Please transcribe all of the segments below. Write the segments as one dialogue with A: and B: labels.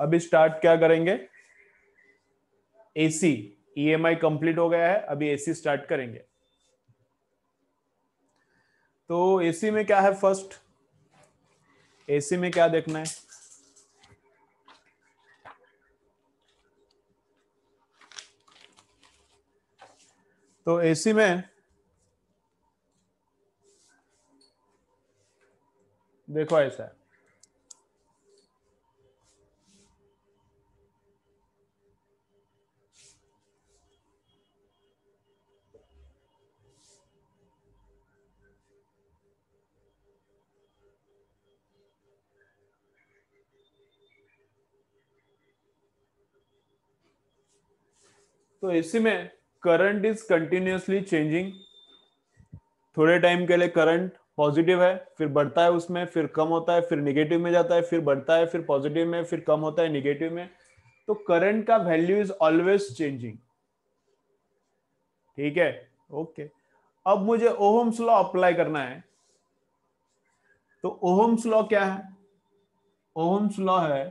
A: अभी स्टार्ट क्या करेंगे एसी ईएमआई कंप्लीट हो गया है अभी एसी स्टार्ट करेंगे तो एसी में क्या है फर्स्ट एसी में क्या देखना है तो एसी में देखो ऐसा है तो इसी में करंट इज कंटिन्यूसली चेंजिंग थोड़े टाइम के लिए करंट पॉजिटिव है फिर बढ़ता है उसमें फिर कम होता है फिर निगेटिव में जाता है फिर बढ़ता है फिर पॉजिटिव में फिर कम होता है निगेटिव में तो करंट का वैल्यू इज ऑलवेज चेंजिंग ठीक है ओके okay. अब मुझे ओहम्स लॉ अप्लाई करना है तो ओहम्स लॉ क्या है ओहम्स लॉ है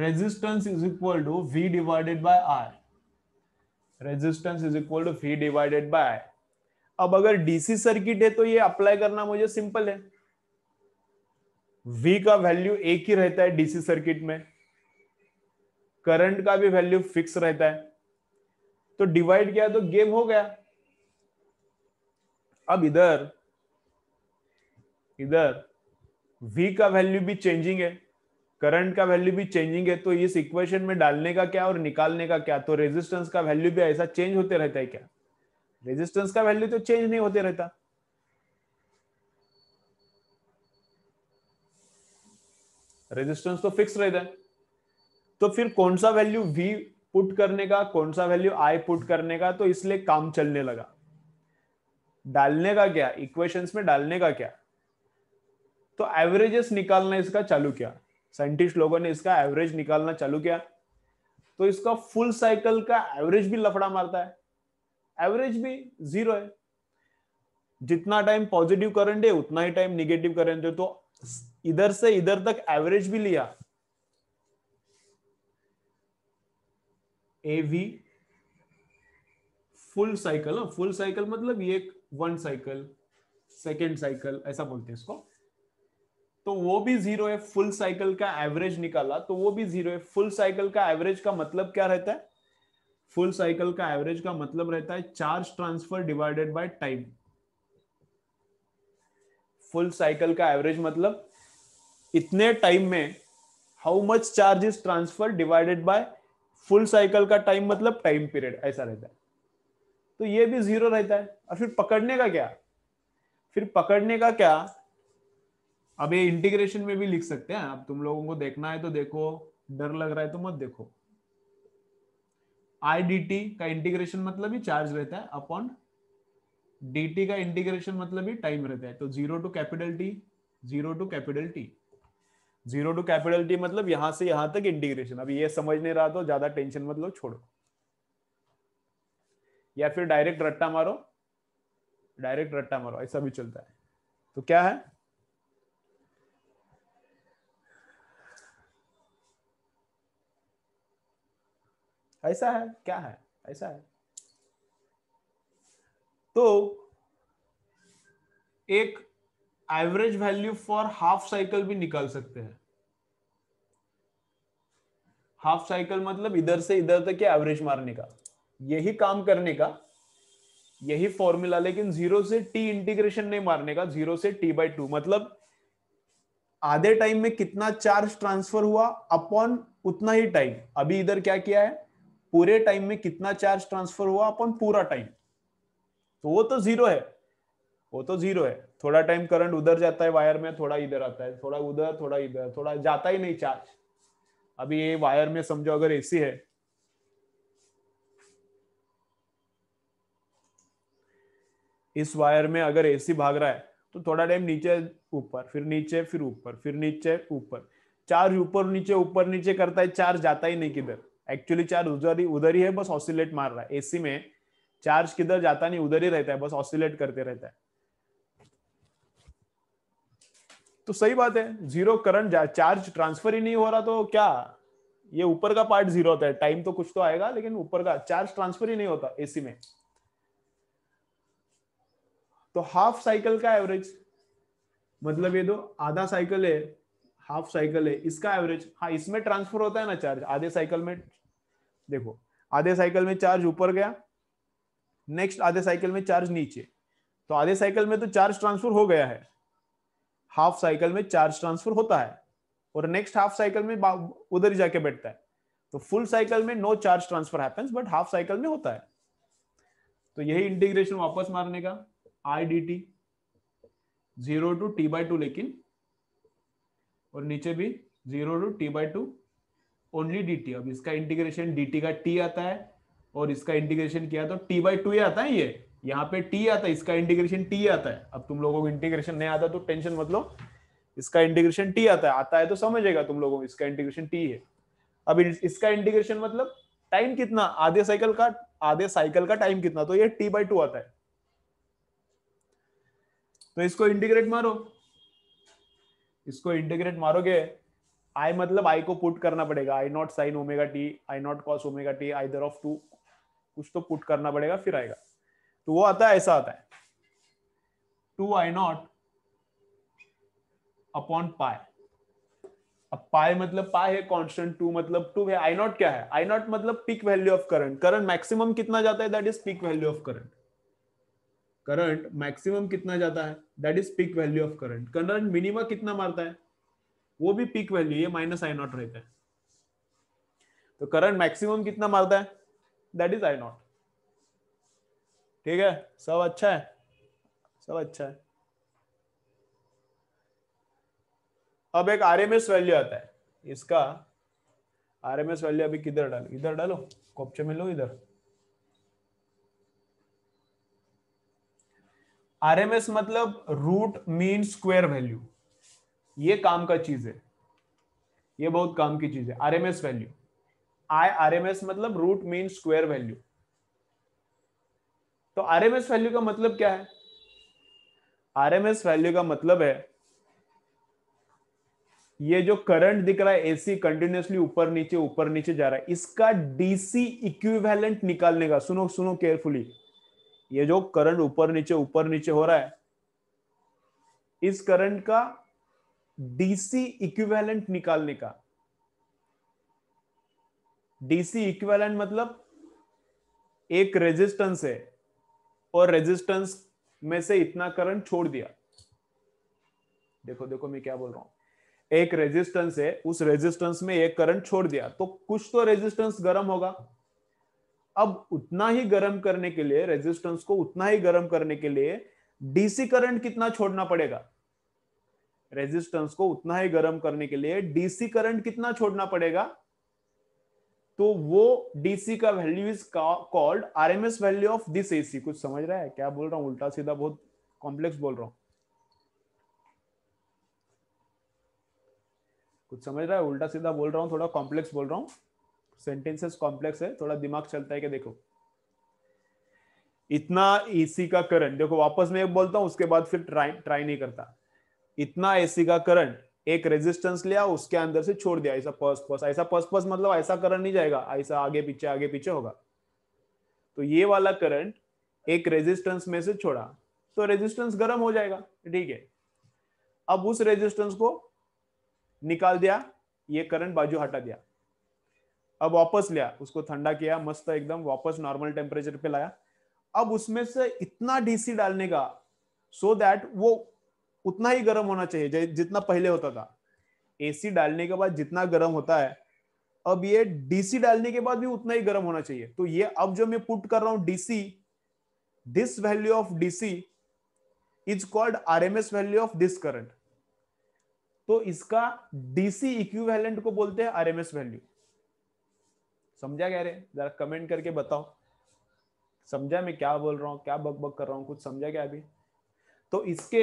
A: resistance is equal to V divided by R resistance is equal to V divided by अब अगर डीसी सर्किट है तो ये अप्लाई करना मुझे सिंपल है वी का वैल्यू एक ही रहता है डीसी सर्किट में करंट का भी वैल्यू फिक्स रहता है तो डिवाइड किया तो गेम हो गया अब इधर इधर वी का वैल्यू भी चेंजिंग है करंट का वैल्यू भी चेंजिंग है तो इस इक्वेशन में डालने का क्या और निकालने का क्या तो रेजिस्टेंस का वैल्यू भी ऐसा चेंज होते रहता है क्या रेजिस्टेंस का वैल्यू तो चेंज नहीं होते रहता रेजिस्टेंस तो फिक्स रहता है तो फिर कौन सा वैल्यू वी पुट करने का कौन सा वैल्यू आई पुट करने का तो इसलिए काम चलने लगा डालने का क्या इक्वेशंस में डालने का क्या तो एवरेजेस निकालना इसका चालू किया साइंटिस्ट लोगों ने इसका एवरेज निकालना चालू किया तो इसका फुल साइकिल का एवरेज भी लफड़ा मारता है एवरेज भी जीरो है जितना टाइम पॉजिटिव करंट है उतना ही टाइम निगेटिव करंट है तो इधर से इधर तक एवरेज भी लिया AV full cycle full cycle मतलब ये वन साइकिल सेकेंड साइकिल ऐसा बोलते हैं इसको तो वो भी जीरो है फुल साइकिल का एवरेज निकाला तो वो भी जीरो है फुल साइकिल का एवरेज का मतलब क्या रहता है फुल साइकिल का एवरेज का मतलब रहता है charge transfer divided by time full cycle का एवरेज मतलब इतने टाइम में how much charge is transfer divided by full cycle का टाइम मतलब टाइम पीरियड ऐसा रहता है तो ये भी जीरो रहता है और फिर पकड़ने का क्या फिर पकड़ने का क्या अब ये इंटीग्रेशन में भी लिख सकते हैं आप तुम लोगों को देखना है तो देखो डर लग रहा है तो मत देखो आई डी टी का इंटीग्रेशन मतलब ही चार्ज रहता है अपॉन डी टी का इंटीग्रेशन मतलब ही टाइम रहता है तो zero to capital T zero to capital T zero to capital T मतलब यहां से यहां तक इंटीग्रेशन अब ये समझ नहीं रहा तो ज्यादा टेंशन मतलब छोड़ो या फिर डायरेक्ट रट्टा मारो डायरेक्ट रट्टा मारो ऐसा भी चलता है तो क्या है ऐसा है क्या है ऐसा है तो एक average value for half cycle भी निकाल सकते हैं हाफ साइकिल मतलब इधर से इधर तक एवरेज मारने का यही काम करने का यही फॉर्मूला लेकिन जीरो से टी इंटीग्रेशन नहीं मारने का जीरो से टी बाई टू मतलब आधे टाइम में कितना चार्ज ट्रांसफर हुआ अपॉन उतना ही टाइम अभी इधर क्या किया है पूरे टाइम में कितना चार्ज ट्रांसफर हुआ अपॉन पूरा टाइम तो वो तो जीरो है वो तो जीरो है थोड़ा टाइम करंट उधर जाता है वायर में थोड़ा इधर आता है थोड़ा उधर थोड़ा इधर थोड़ा जाता ही नहीं चार्ज अभी ये वायर में समझो अगर एसी है इस वायर में अगर एसी भाग रहा है तो थोड़ा टाइम नीचे ऊपर फिर नीचे फिर ऊपर फिर नीचे ऊपर चार्ज ऊपर नीचे ऊपर नीचे करता है चार्ज जाता ही नहीं किधर एक्चुअली चार्ज उधर ही उधर ही है बस ऑसिलेट मार रहा है एसी में चार्ज किधर जाता नहीं उधर ही रहता है बस ऑसिलेट करते रहता है तो सही बात है जीरो करंट चार्ज ट्रांसफर ही नहीं हो रहा तो क्या ये ऊपर का पार्ट जीरो होता है टाइम तो कुछ तो आएगा लेकिन ऊपर का चार्ज ट्रांसफर ही नहीं होता एसी में तो हाफ साइकिल का एवरेज मतलब ये दो आधा साइकिल है हाफ साइकिल है इसका एवरेज हाँ इसमें ट्रांसफर होता है ना चार्ज आधे साइकिल में देखो आधे साइकिल में चार्ज ऊपर गया नेक्स्ट आधे साइकिल में चार्ज नीचे तो आधे साइकिल में तो चार्ज ट्रांसफर हो गया है हाफ साइकिल में चार्ज ट्रांसफर होता है और नेक्स्ट हाफ साइकिल में उधर ही जाके बैठता है तो फुल साइकिल में no charge transfer happens but half cycle में होता है तो यही इंटीग्रेशन वापस मारने का I D T zero to T by two लेकिन और नीचे भी zero to T by two only dt अब इसका इंटीग्रेशन dt का टी आता है और इसका इंटीग्रेशन किया तो टी बाई टू आता है ये यहाँ पे टी आता है इसका इंटीग्रेशन टी आता है अब तुम लोगों को इंटीग्रेशन नहीं आता तो टेंशन मतलब इसका इंटीग्रेशन टी आता है आता है तो समझेगा तुम लोगों इसका इंटीग्रेशन टी है अब इसका इंटीग्रेशन मतलब टाइम कितना आधे साइकिल का आधे साइकिल का टाइम कितना तो ये टी बाई टू आता है तो इसको इंटीग्रेट मारो इसको इंटीग्रेट मारोगे आई मतलब आई को पुट करना पड़ेगा I naught sine omega T I naught cos omega T either of two कुछ तो पुट करना पड़ेगा फिर आएगा तो वो आता है ऐसा आता है टू आई नॉट अपॉन पाए अब पाए मतलब पाए है कॉन्स्टेंट टू मतलब टू है आई नॉट क्या है आई नॉट मतलब peak value of current current maximum कितना जाता है that is peak value of current current maximum कितना जाता है that is peak value of current current minima कितना मारता है वो भी पीक वैल्यू ये माइनस आई नॉट रहता है तो करंट मैक्सिमम कितना मारता है दैट इज आई नॉट ठीक है सब अच्छा है सब अच्छा है अब एक आरएमएस वैल्यू आता है इसका आरएमएस वैल्यू अभी किधर डालो इधर डालो कॉप्चे में लो इधर आरएमएस मतलब रूट मीन स्क्वायर वैल्यू ये काम का चीज है ये बहुत काम की चीज है आरएमएस वैल्यू आई आरएमएस मतलब रूट मीन स्क्वेयर वैल्यू तो आरएमएस वैल्यू का मतलब क्या है आरएमएस वैल्यू का मतलब है ये जो करंट दिख रहा है एसी कंटिन्यूसली ऊपर नीचे ऊपर नीचे जा रहा है इसका डीसी इक्विवेलेंट निकालने का सुनो सुनो केयरफुली ये जो करंट ऊपर नीचे ऊपर नीचे हो रहा है इस करंट का डीसी इक्विवेलेंट निकालने का डीसी इक्विवेलेंट मतलब एक रेजिस्टेंस है और रेजिस्टेंस में से इतना करंट छोड़ दिया देखो देखो मैं क्या बोल रहा हूं एक रेजिस्टेंस है उस रेजिस्टेंस में एक करंट छोड़ दिया तो कुछ तो रेजिस्टेंस गर्म होगा अब उतना ही गर्म करने के लिए रेजिस्टेंस को उतना ही गर्म करने के लिए डीसी करंट कितना छोड़ना पड़ेगा रेजिस्टेंस को उतना ही गर्म करने के लिए डीसी करंट कितना छोड़ना पड़ेगा तो वो डीसी का value is called RMS value of this AC कुछ समझ रहा है क्या बोल रहा हूँ उल्टा सीधा बहुत कॉम्प्लेक्स बोल रहा हूं कुछ समझ रहा है उल्टा सीधा बोल रहा हूँ थोड़ा कॉम्प्लेक्स बोल रहा हूँ सेंटेंसेस कॉम्प्लेक्स है थोड़ा दिमाग चलता है कि देखो इतना एसी e का करंट देखो वापस मैं एक बोलता हूं उसके बाद फिर ट्राई ट्राई नहीं करता इतना एसी का करंट एक रेजिस्टेंस लिया उसके अंदर से छोड़ दिया ऐसा पस पस ऐसा पस पस मतलब ऐसा करंट नहीं जाएगा ऐसा आगे पीछे आगे पीछे होगा तो ये वाला करंट एक रेजिस्टेंस में से छोड़ा तो रेजिस्टेंस गर्म हो जाएगा ठीक है अब उस रेजिस्टेंस को निकाल दिया ये करंट बाजू हटा दिया अब वापस लिया उसको ठंडा किया मस्त एकदम वापस नॉर्मल टेम्परेचर पे लाया अब उसमें से इतना डीसी डालने का सो so दैट वो उतना ही गर्म होना चाहिए जितना पहले होता था एसी डालने के बाद जितना गर्म होता है अब ये डीसी डालने के बाद भी उतना ही गर्म होना चाहिए तो ये अब जो मैं पुट कर रहा हूं DC this value of DC is called RMS value of this current तो इसका डीसी इक्विवेलेंट को बोलते हैं आरएमएस वैल्यू समझा क्या रे जरा कमेंट करके बताओ समझा मैं क्या बोल रहा हूं क्या बकबक कर रहा हूं कुछ समझा क्या अभी तो इसके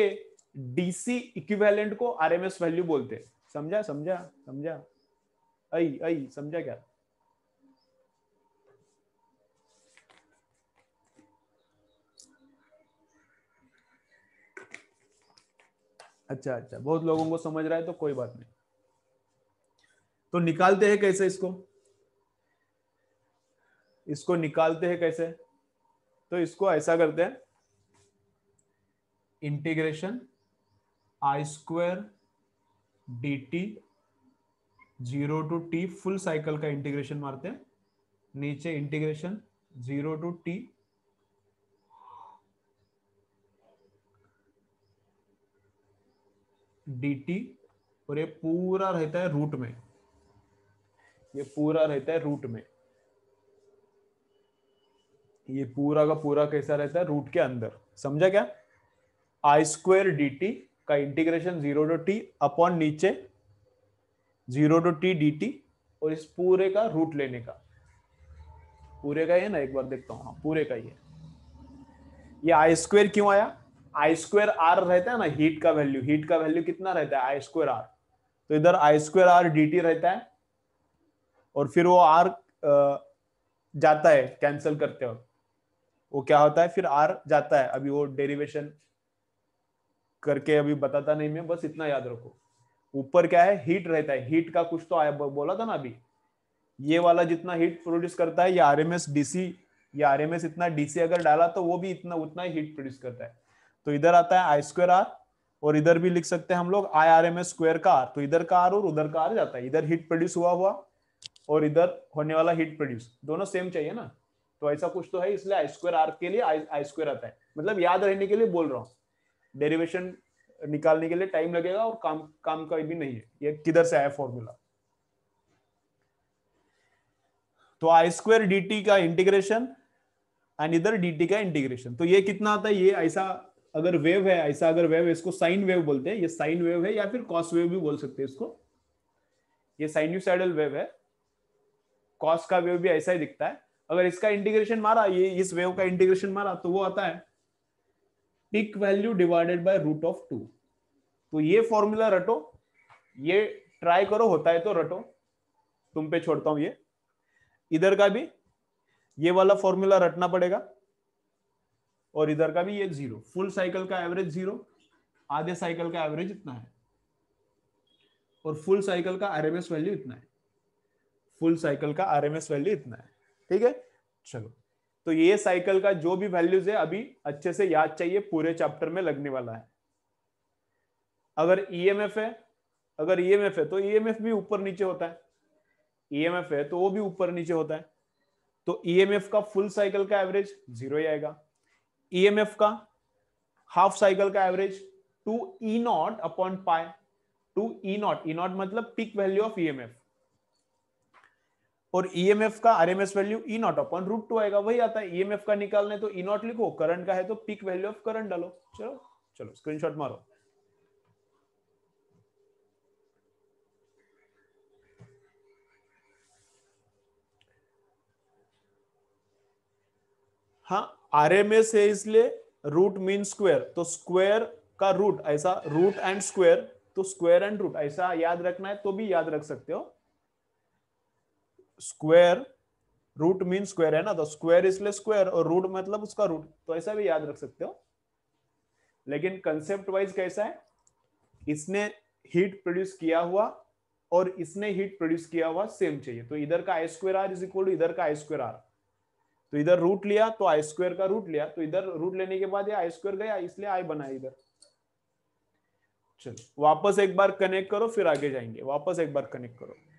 A: डीसी इक्विवेलेंट को आरएमएस वैल्यू बोलते हैं समझा समझा समझा आई आई समझा क्या अच्छा अच्छा बहुत लोगों को समझ रहा है तो कोई बात नहीं तो निकालते हैं कैसे इसको इसको निकालते हैं कैसे तो इसको ऐसा करते हैं integration I square D T zero to T full cycle का इंटीग्रेशन मारते हैं नीचे integration zero to T D T और ये पूरा रहता है रूट में ये पूरा रहता है रूट में ये पूरा का पूरा कैसा रहता है रूट के अंदर समझा क्या आई स्क्वेयर डी टी का integration zero to T upon नीचे zero to T D T और इस पूरे का रूट लेने का पूरे का ही है ना एक बार देखता हूँ हाँ पूरे का ही है ये आई स्क्वेयर क्यों आया आई स्क्वेयर आर रहता है ना हीट का वैल्यू हीट का वैल्यू कितना रहता है आई स्क्वेयर आर तो इधर I square R D T रहता है और फिर वो आर जाता है कैंसिल करते वक्त वो क्या होता है फिर आर जाता है अभी वो डेरिवेशन करके अभी बताता नहीं मैं बस इतना याद रखो ऊपर क्या है हीट रहता है हीट का कुछ तो आया बोला था ना अभी ये वाला जितना हीट प्रोड्यूस करता है या आर एम एस डीसी या आर एम एस इतना डीसी अगर डाला तो वो भी इतना उतना ही हीट प्रोड्यूस करता है तो इधर आता है आई स्क्वायर आर और इधर भी लिख सकते हैं हम लोग I R M S square का आर तो इधर का आर और उधर का आर जाता है इधर हीट प्रोड्यूस हुआ हुआ और इधर होने वाला हीट प्रोड्यूस दोनों सेम चाहिए ना तो ऐसा कुछ तो है इसलिए आई स्क्वेयर आर के लिए आई स्क्वेयर आता है मतलब याद रहने के लिए बोल रहा हूँ डेरिवेशन निकालने के लिए टाइम लगेगा और काम काम का भी नहीं है ये किधर से आया फॉर्मूला तो आई स्क्वेयर डी का इंटीग्रेशन एंड इधर डी का इंटीग्रेशन तो ये कितना आता है ये ऐसा अगर वेव है ऐसा अगर वेव इसको साइन वेव बोलते हैं ये साइन वेव है या फिर कॉस वेव भी बोल सकते हैं इसको ये साइन्यूसाइडल वेव है कॉस का वेव भी ऐसा ही दिखता है अगर इसका इंटीग्रेशन मारा ये इस वेव का इंटीग्रेशन मारा तो वो आता है peak value divided by root of two तो ये फॉर्मूला रटो ये ट्राई करो होता है तो रटो तुम पे छोड़ता हूं ये इधर का भी ये वाला फॉर्मूला रटना पड़ेगा और इधर का भी ये जीरो फुल साइकिल का एवरेज जीरो आधे साइकिल का एवरेज इतना है और फुल साइकिल का आरएमएस वैल्यू इतना है फुल साइकिल का आरएमएस वैल्यू इतना है ठीक है चलो तो ये साइकिल का जो भी वैल्यूज है अभी अच्छे से याद चाहिए पूरे चैप्टर में लगने वाला है अगर ई e है अगर ई e है तो ई e भी ऊपर नीचे होता है ई है तो वो भी ऊपर नीचे होता है तो ई का फुल साइकिल का एवरेज जीरो ही आएगा ई का हाफ साइकिल का average two E naught upon pi two E naught E naught मतलब पिक वैल्यू ऑफ ई और ईएमएफ e का RMS value E naught upon root two आएगा वही आता है ईएमएफ e का निकालना है तो ई e नॉट लिखो करंट का है तो पीक वैल्यू ऑफ करंट डालो चलो चलो स्क्रीनशॉट मारो हाँ आरएमएस है इसलिए रूट मीन स्क्वेयर तो स्क्वेयर का रूट ऐसा रूट एंड स्क्वेयर तो स्क्वेयर एंड रूट ऐसा याद रखना है तो भी याद रख सकते हो स्क्वायर रूट मीन स्क्वायर है ना तो स्क्वायर इसलिए स्क्वायर और रूट मतलब उसका रूट तो ऐसा भी याद रख सकते हो लेकिन कंसेप्ट वाइज कैसा है इसने हीट प्रोड्यूस किया हुआ और इसने हीट प्रोड्यूस किया हुआ सेम चाहिए तो इधर का I square R is equal to इधर का आई स्क्वेयर आर तो इधर रूट लिया तो आई स्क्वेयर का रूट लिया तो इधर रूट लेने के बाद ये आई स्क्वेयर गया इसलिए आई बना इधर चलो वापस एक बार कनेक्ट करो फिर आगे जाएंगे वापस एक बार कनेक्ट करो